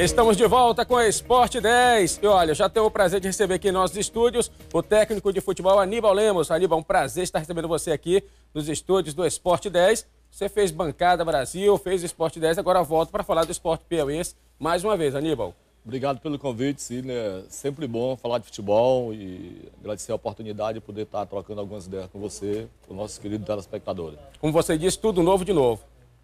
Estamos de volta com a Esporte 10. E olha, já tenho o prazer de receber aqui em nossos estúdios o técnico de futebol Aníbal Lemos. Aníbal, um prazer estar recebendo você aqui nos estúdios do Esporte 10. Você fez bancada Brasil, fez o Esporte 10, agora volto para falar do Esporte Piauiense mais uma vez, Aníbal. Obrigado pelo convite, Sidney. É sempre bom falar de futebol e agradecer a oportunidade de poder estar trocando algumas ideias com você, com o nosso querido telespectador. Como você disse, tudo novo de novo.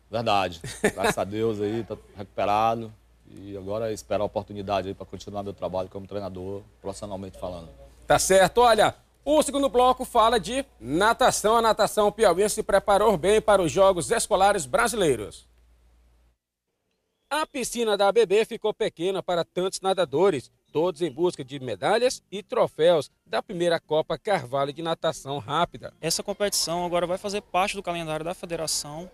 Verdade. Graças a Deus aí, está recuperado. E agora esperar a oportunidade para continuar meu trabalho como treinador, profissionalmente falando. Tá certo. Olha, o segundo bloco fala de natação. A natação piauiense se preparou bem para os Jogos Escolares Brasileiros. A piscina da ABB ficou pequena para tantos nadadores, todos em busca de medalhas e troféus da primeira Copa Carvalho de Natação Rápida. Essa competição agora vai fazer parte do calendário da federação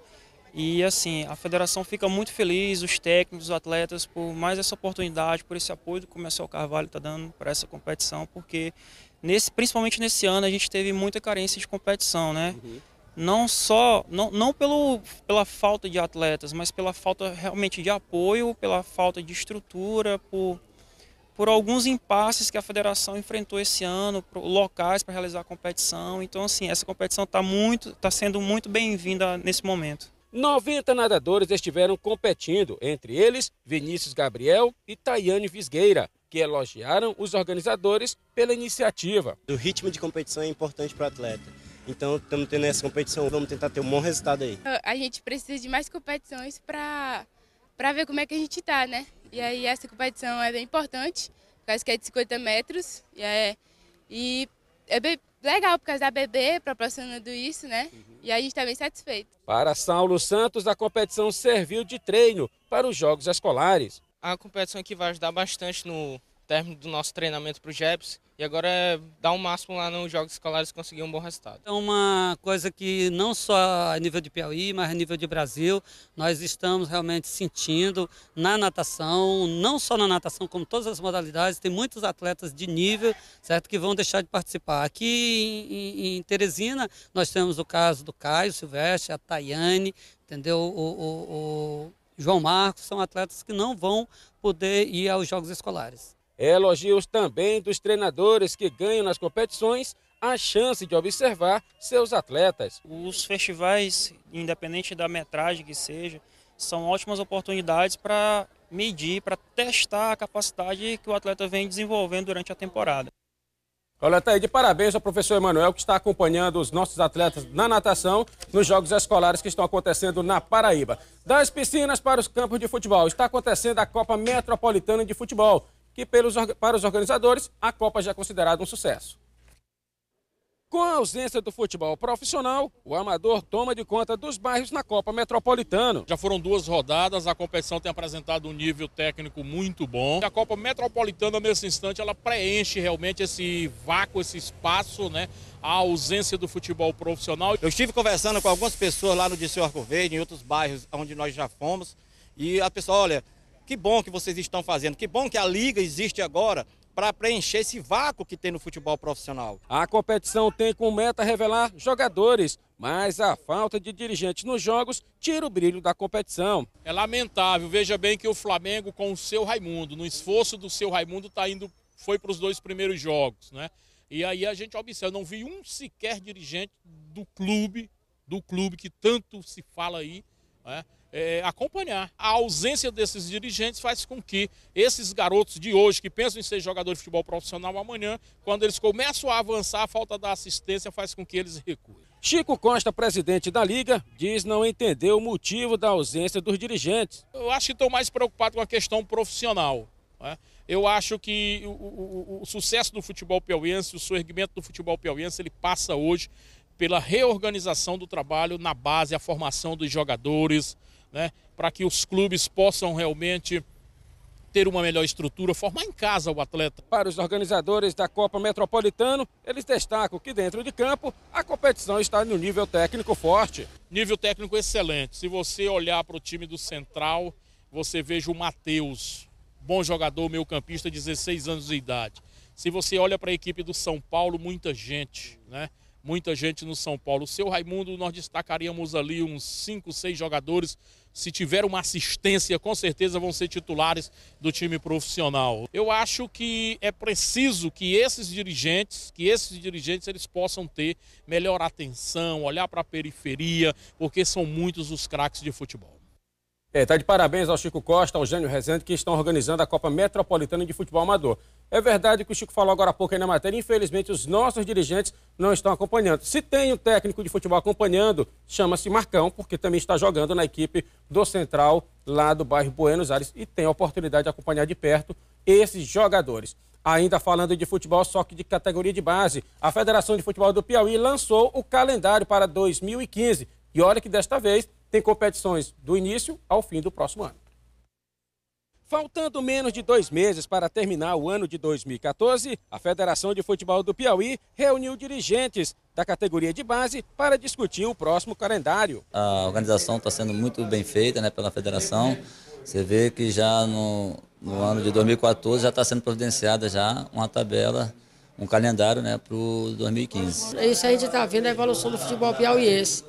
e assim, a federação fica muito feliz, os técnicos, os atletas, por mais essa oportunidade, por esse apoio que o Comercial Carvalho está dando para essa competição, porque nesse, principalmente nesse ano a gente teve muita carência de competição, né? Uhum. Não só, não, não pelo, pela falta de atletas, mas pela falta realmente de apoio, pela falta de estrutura, por, por alguns impasses que a federação enfrentou esse ano, locais para realizar a competição. Então, assim, essa competição está tá sendo muito bem-vinda nesse momento. 90 nadadores estiveram competindo, entre eles Vinícius Gabriel e Tayane Visgueira, que elogiaram os organizadores pela iniciativa. O ritmo de competição é importante para o atleta. Então, estamos tendo essa competição, vamos tentar ter um bom resultado aí. A gente precisa de mais competições para ver como é que a gente está, né? E aí, essa competição é bem importante, por causa que é de 50 metros. E é, e é bem legal, por causa da BB proporcionando isso, né? Uhum. E a gente está bem satisfeito. Para Saulo Santos, a competição serviu de treino para os jogos escolares. A competição aqui vai ajudar bastante no, término do nosso treinamento para o JEPS e agora é dar o um máximo lá nos Jogos Escolares e conseguir um bom resultado. É uma coisa que não só a nível de Piauí, mas a nível de Brasil, nós estamos realmente sentindo na natação, não só na natação, como todas as modalidades, tem muitos atletas de nível, certo, que vão deixar de participar. Aqui em, em Teresina, nós temos o caso do Caio Silvestre, a Tayane, entendeu? o, o, o João Marcos, são atletas que não vão poder ir aos Jogos Escolares. Elogios também dos treinadores que ganham nas competições a chance de observar seus atletas. Os festivais, independente da metragem que seja, são ótimas oportunidades para medir, para testar a capacidade que o atleta vem desenvolvendo durante a temporada. Olha, tá aí de parabéns ao professor Emanuel, que está acompanhando os nossos atletas na natação nos jogos escolares que estão acontecendo na Paraíba. Das piscinas para os campos de futebol, está acontecendo a Copa Metropolitana de Futebol que pelos, para os organizadores a Copa já é considerada um sucesso. Com a ausência do futebol profissional, o amador toma de conta dos bairros na Copa Metropolitana. Já foram duas rodadas, a competição tem apresentado um nível técnico muito bom. A Copa Metropolitana, nesse instante, ela preenche realmente esse vácuo, esse espaço, né? A ausência do futebol profissional. Eu estive conversando com algumas pessoas lá no Disseu Arco Verde, em outros bairros onde nós já fomos, e a pessoa, olha, que bom que vocês estão fazendo, que bom que a liga existe agora para preencher esse vácuo que tem no futebol profissional. A competição tem como meta revelar jogadores, mas a falta de dirigentes nos jogos tira o brilho da competição. É lamentável, veja bem que o Flamengo com o seu Raimundo, no esforço do seu Raimundo tá indo foi para os dois primeiros jogos, né? E aí a gente observa, não vi um sequer dirigente do clube, do clube que tanto se fala aí, né? é, acompanhar. A ausência desses dirigentes faz com que esses garotos de hoje, que pensam em ser jogador de futebol profissional amanhã, quando eles começam a avançar, a falta da assistência faz com que eles recuem. Chico Costa, presidente da Liga, diz não entender o motivo da ausência dos dirigentes. Eu acho que estou mais preocupado com a questão profissional. Né? Eu acho que o, o, o sucesso do futebol piauiense, o surgimento do futebol piauiense, ele passa hoje pela reorganização do trabalho na base, a formação dos jogadores, né, para que os clubes possam realmente ter uma melhor estrutura, formar em casa o atleta. Para os organizadores da Copa Metropolitano, eles destacam que dentro de campo a competição está no nível técnico forte. Nível técnico excelente. Se você olhar para o time do Central, você veja o Matheus, bom jogador, meio campista, 16 anos de idade. Se você olha para a equipe do São Paulo, muita gente, né? muita gente no São Paulo. O seu Raimundo, nós destacaríamos ali uns 5, 6 jogadores. Se tiver uma assistência, com certeza vão ser titulares do time profissional. Eu acho que é preciso que esses dirigentes, que esses dirigentes eles possam ter melhor atenção, olhar para a periferia, porque são muitos os craques de futebol. É, tá de parabéns ao Chico Costa, ao Jânio Rezende, que estão organizando a Copa Metropolitana de Futebol Amador. É verdade que o Chico falou agora há pouco aí na matéria, infelizmente os nossos dirigentes não estão acompanhando. Se tem um técnico de futebol acompanhando, chama-se Marcão, porque também está jogando na equipe do Central, lá do bairro Buenos Aires, e tem a oportunidade de acompanhar de perto esses jogadores. Ainda falando de futebol, só que de categoria de base, a Federação de Futebol do Piauí lançou o calendário para 2015. E olha que desta vez tem competições do início ao fim do próximo ano. Faltando menos de dois meses para terminar o ano de 2014, a Federação de Futebol do Piauí reuniu dirigentes da categoria de base para discutir o próximo calendário. A organização está sendo muito bem feita né, pela Federação. Você vê que já no, no ano de 2014 já está sendo providenciada já uma tabela, um calendário né, para o 2015. Isso a gente está vendo a evolução do futebol piauiense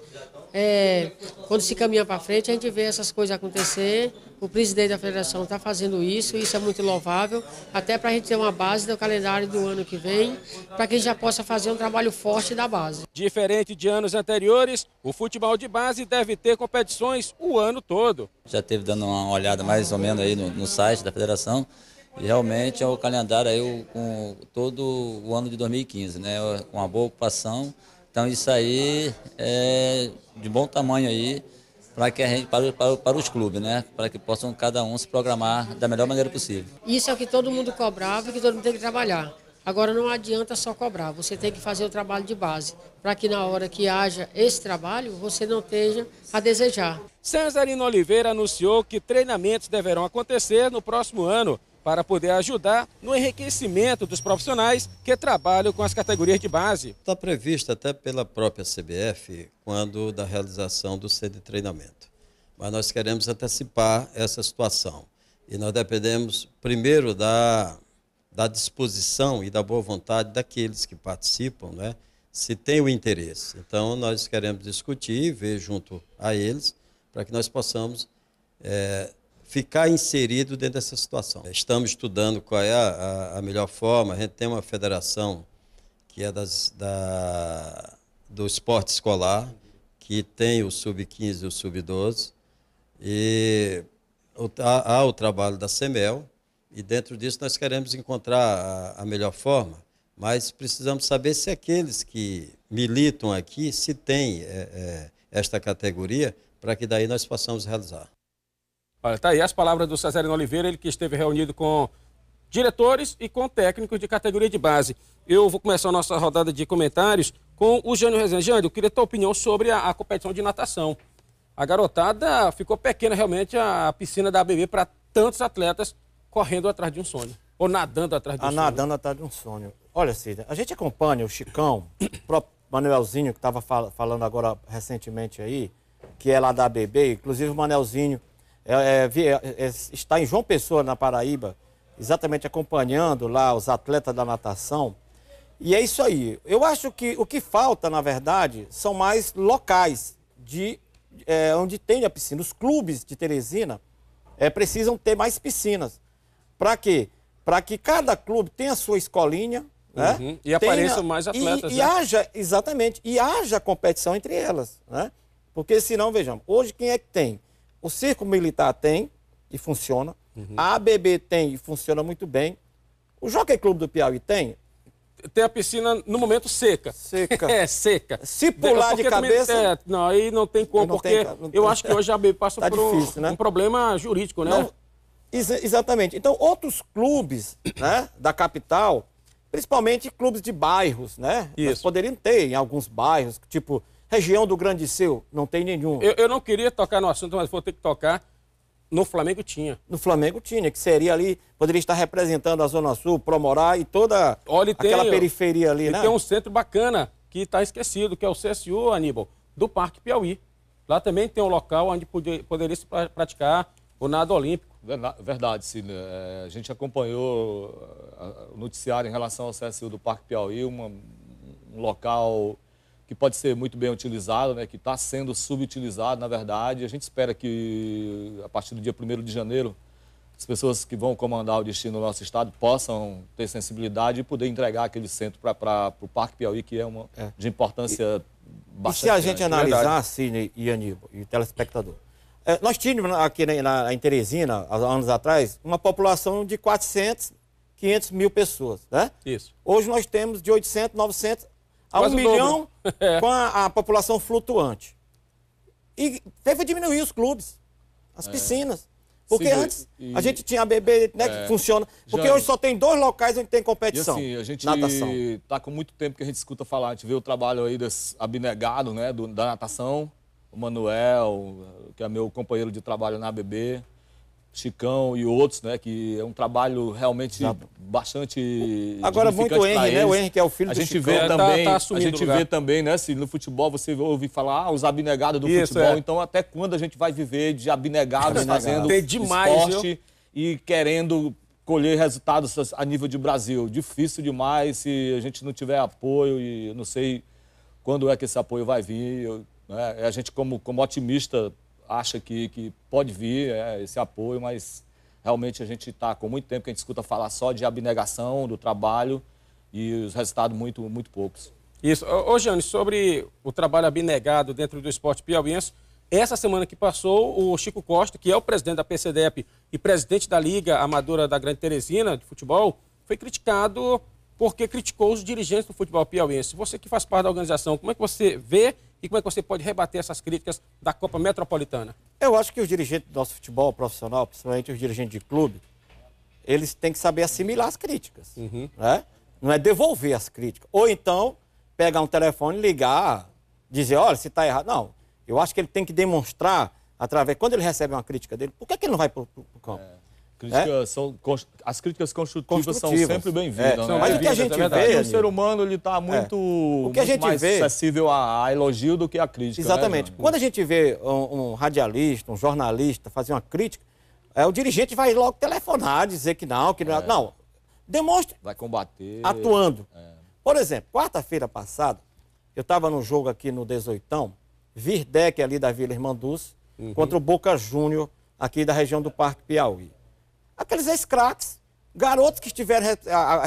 é, quando se caminha para frente, a gente vê essas coisas acontecer. O presidente da federação está fazendo isso, isso é muito louvável, até para a gente ter uma base do calendário do ano que vem, para que a gente já possa fazer um trabalho forte da base. Diferente de anos anteriores, o futebol de base deve ter competições o ano todo. Já teve dando uma olhada mais ou menos aí no, no site da federação, e realmente é o calendário aí com todo o ano de 2015, né? Com uma boa ocupação. Então isso aí é de bom tamanho aí para que a gente para, para, para os clubes, né? Para que possam cada um se programar da melhor maneira possível. Isso é o que todo mundo cobrava e que todo mundo tem que trabalhar. Agora não adianta só cobrar, você tem que fazer o trabalho de base, para que na hora que haja esse trabalho, você não esteja a desejar. Cesarino Oliveira anunciou que treinamentos deverão acontecer no próximo ano para poder ajudar no enriquecimento dos profissionais que trabalham com as categorias de base. Está previsto até pela própria CBF quando da realização do sede treinamento. Mas nós queremos antecipar essa situação. E nós dependemos primeiro da, da disposição e da boa vontade daqueles que participam, né? se tem o interesse. Então, nós queremos discutir e ver junto a eles para que nós possamos é, ficar inserido dentro dessa situação. Estamos estudando qual é a, a melhor forma. A gente tem uma federação que é das, da, do esporte escolar, que tem o sub-15 e o sub-12. E há, há, o trabalho da CEMEL, e dentro disso nós queremos encontrar a, a melhor forma, mas precisamos saber se aqueles que militam aqui, se tem é, é, esta categoria, para que daí nós possamos realizar. Olha, tá aí as palavras do Cesarino Oliveira, ele que esteve reunido com diretores e com técnicos de categoria de base. Eu vou começar a nossa rodada de comentários com o Jânio Rezende. Jânio, eu queria a tua opinião sobre a, a, competição de natação. A garotada ficou pequena realmente a piscina da ABB para tantos atletas correndo atrás de um sonho. Ou nadando atrás de um a ah, sonho. Nadando atrás de um sonho. Olha, Cida, a gente acompanha o Chicão, o próprio Manuelzinho, que estava fal falando agora recentemente aí, que é lá da ABB, inclusive o Manuelzinho é é, é, é, está em João Pessoa, na Paraíba, exatamente acompanhando lá os atletas da natação. E é isso aí. Eu acho que o que falta, na verdade, são mais locais de é, onde tem a piscina. Os clubes de Teresina é, precisam ter mais piscinas. Para quê? Para que cada clube tenha a sua escolinha. Né? Uhum. E tenha, apareçam mais atletas. E, e, né? haja, exatamente, e haja competição entre elas. Né? Porque senão, vejamos, hoje quem é que tem? O Circo Militar tem e funciona. Uhum. A ABB tem e funciona muito bem. O Jockey Clube do Piauí tem? Tem a piscina, no momento, seca. Seca. é, seca. Se pular de cabeça... Também, é, não, aí não tem como, não porque tem, não eu acho que hoje a ABB passa tá por difícil, um, né? um, problema jurídico, né? Não, ex exatamente. Então, outros clubes né, da capital, principalmente clubes de bairros, né? Isso. Nós poderiam ter em alguns bairros, tipo Região do Grande Seu, não tem nenhum. Eu, eu não queria tocar no assunto, mas vou ter que tocar. No Flamengo tinha. No Flamengo tinha, que seria ali, poderia estar representando a Zona Sul, Promorá e toda Olha, aquela tem, periferia ali, e né? tem um centro bacana que está esquecido, que é o CSU, Aníbal, do Parque Piauí. Lá também tem um local onde poder, poderia se praticar o nado olímpico. Verdade, Cílio. É, a gente acompanhou eh, o noticiário em relação ao CSU do Parque Piauí, uma, um local que pode ser muito bem utilizado, né, que está sendo subutilizado, na verdade. A gente espera que, a partir do dia 1 de janeiro, as pessoas que vão comandar o destino do nosso estado possam ter sensibilidade e poder entregar aquele centro para o Parque Piauí, que é uma é. de importância e, bastante. E se a gente grande. analisar, Sidney e Aníbal, e telespectador, é, nós tínhamos aqui na, na, em Teresina, há anos atrás, uma população de 400, 500 mil pessoas, né? Isso. Hoje nós temos de 800, 900 a Quase um milhão é. com a, a, população flutuante. E teve diminuir os clubes, as é. piscinas. Porque Sim, antes e... a gente tinha a BB, né, é. que funciona. Porque Já... hoje só tem dois locais onde tem competição. E assim, a gente está com muito tempo que a gente escuta falar, a gente vê o trabalho aí desse abnegado, né, do, da natação, o Manuel, que é meu companheiro de trabalho na ABB. Chicão e outros, né? Que é um trabalho realmente Exato. bastante. Agora muito o Henry, né? O Henry, que é o filho a do gente Chicão. Vê é, também, tá, tá a gente vê também, né? Se no futebol você ouve falar ah, os abnegados do Isso, futebol. É. Então, até quando a gente vai viver de abnegados Abnegado. fazendo demais, esporte viu? e querendo colher resultados a nível de Brasil? Difícil demais se a gente não tiver apoio e não sei quando é que esse apoio vai vir. Eu, né? A gente, como, como otimista, acha que, que pode vir é, esse apoio, mas realmente a gente está com muito tempo que a gente escuta falar só de abnegação do trabalho e os resultados muito, muito poucos. Isso. Ô, Jane, sobre o trabalho abnegado dentro do esporte piauiense, essa semana que passou, o Chico Costa, que é o presidente da PCDEP e presidente da Liga Amadora da Grande Teresina de Futebol, foi criticado porque criticou os dirigentes do futebol piauiense. Você que faz parte da organização, como é que você vê e como é que você pode rebater essas críticas da Copa Metropolitana? Eu acho que os dirigentes do nosso futebol profissional, principalmente os dirigentes de clube, eles têm que saber assimilar as críticas. Uhum. Né? Não é devolver as críticas. Ou então, pegar um telefone, ligar, dizer, olha, se está errado. Não, eu acho que ele tem que demonstrar, através, quando ele recebe uma crítica dele, por que, é que ele não vai para o campo? É é? são, as críticas construtivas, construtivas. É. são sempre bem-vindas. É. Né? Mas o que a gente é vê... O ser humano ele está é. muito, o que a gente mais vê... acessível a, a, elogio do que a crítica. Né, Exatamente. Né, Quando a gente vê um, um, radialista, um jornalista fazer uma crítica, é, o dirigente vai logo telefonar, dizer que não, que não. É. Não, demonstre... Vai combater. Atuando. Por exemplo, quarta-feira passada, eu estava num jogo aqui no Dezoitão, Virdec ali da Vila Irmanduz, uhum. contra o Boca Júnior aqui da região do Parque Piauí aqueles ex-craques. Garotos que estiveram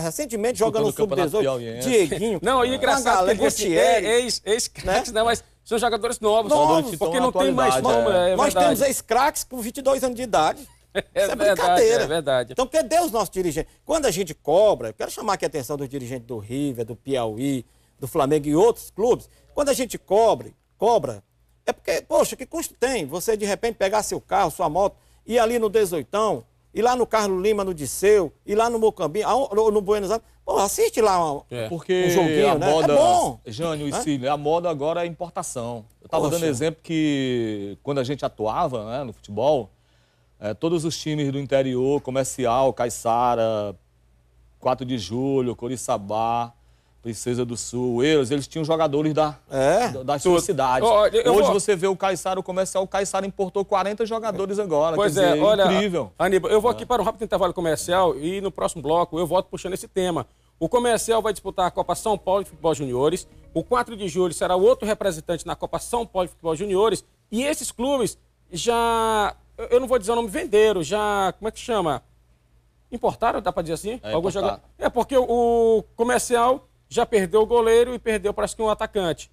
recentemente jogando no Sub-18. É. Dieguinho. Não, e engraçado, galera, é, ex-craques, né? né? Mas são jogadores novos. Novos, porque não tem mais nome. É, é Nós temos ex-craques com 22 anos de idade. É, Isso é verdade, brincadeira. É verdade. Então, cadê os nossos dirigentes? Quando a gente cobra, eu quero chamar aqui a atenção dos dirigentes do River, do Piauí, do Flamengo e outros clubes. Quando a gente cobra, cobra, é porque, poxa, que custo tem você de repente pegar seu carro, sua moto, ir ali no 18 e lá no Carlos Lima, no Disseu, e lá no Mocambim, no Buenos Aires. Pô, assiste lá um, é. Porque um joguinho, a né? moda, É bom. Jânio e Cílio, a moda agora é importação. Eu estava dando exemplo que quando a gente atuava né, no futebol, é, todos os times do interior, Comercial, Caiçara, 4 de Julho, Coriçabá, Princesa do Sul, eles, eles tinham jogadores da, é? da, das suas Hoje vou... você vê o Caissara, o comercial, o Caissara importou 40 jogadores agora. Pois é, dizer, olha, incrível. Aníbal, eu vou é. aqui para um rápido intervalo comercial e no próximo bloco eu volto puxando esse tema. O comercial vai disputar a Copa São Paulo de Futebol Juniores. O 4 de julho será o outro representante na Copa São Paulo de Futebol Juniores. E esses clubes já, eu não vou dizer o nome, venderam, já, como é que chama? Importaram, dá para dizer assim? É, Alguns jogadores. É, porque o comercial já perdeu o goleiro e perdeu parece que um atacante.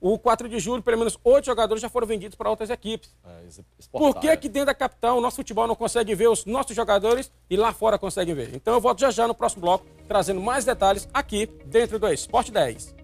O 4 de julho, pelo menos oito jogadores já foram vendidos para outras equipes. É, Por que, que dentro da capital o nosso futebol não consegue ver os nossos jogadores e lá fora conseguem ver? Então eu volto já já no próximo bloco, trazendo mais detalhes aqui dentro do Esporte 10.